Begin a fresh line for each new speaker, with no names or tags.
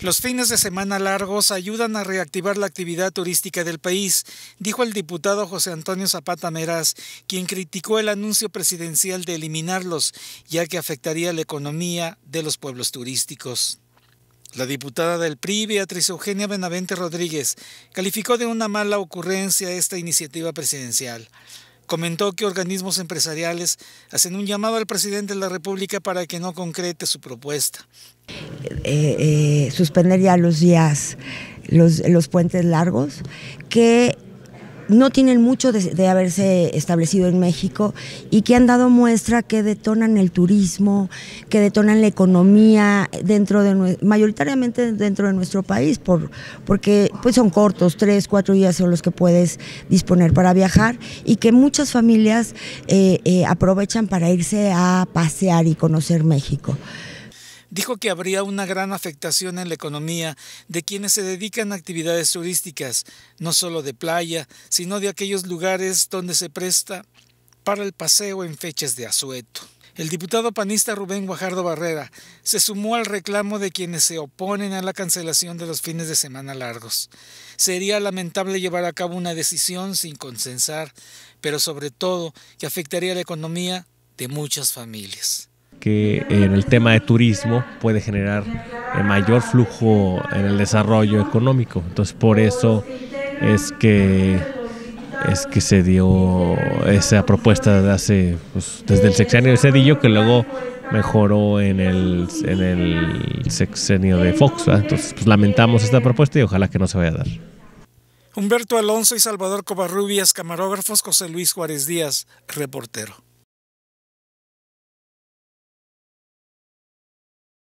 Los fines de semana largos ayudan a reactivar la actividad turística del país, dijo el diputado José Antonio Zapata Meraz, quien criticó el anuncio presidencial de eliminarlos, ya que afectaría la economía de los pueblos turísticos. La diputada del PRI, Beatriz Eugenia Benavente Rodríguez, calificó de una mala ocurrencia esta iniciativa presidencial comentó que organismos empresariales hacen un llamado al presidente de la República para que no concrete su propuesta.
Eh, eh, suspender ya los días, los, los puentes largos, que no tienen mucho de, haberse establecido en México y que han dado muestra que detonan el turismo, que detonan la economía dentro de mayoritariamente dentro de nuestro país, por, porque pues son cortos, tres, cuatro días son los que puedes disponer para viajar y que muchas familias eh, eh, aprovechan para irse a pasear y conocer México
dijo que habría una gran afectación en la economía de quienes se dedican a actividades turísticas, no solo de playa, sino de aquellos lugares donde se presta para el paseo en fechas de asueto. El diputado panista Rubén Guajardo Barrera se sumó al reclamo de quienes se oponen a la cancelación de los fines de semana largos. Sería lamentable llevar a cabo una decisión sin consensar, pero sobre todo que afectaría la economía de muchas
familias que en el tema de turismo puede generar eh, mayor flujo en el desarrollo económico. Entonces por eso es que es que se dio esa propuesta pues, desde el sexenio de Cedillo que luego mejoró en el, en el sexenio de Fox. Entonces pues, lamentamos esta propuesta y ojalá que no se vaya a dar.
Humberto Alonso y Salvador Covarrubias, camarógrafos, José Luis Juárez Díaz, reportero.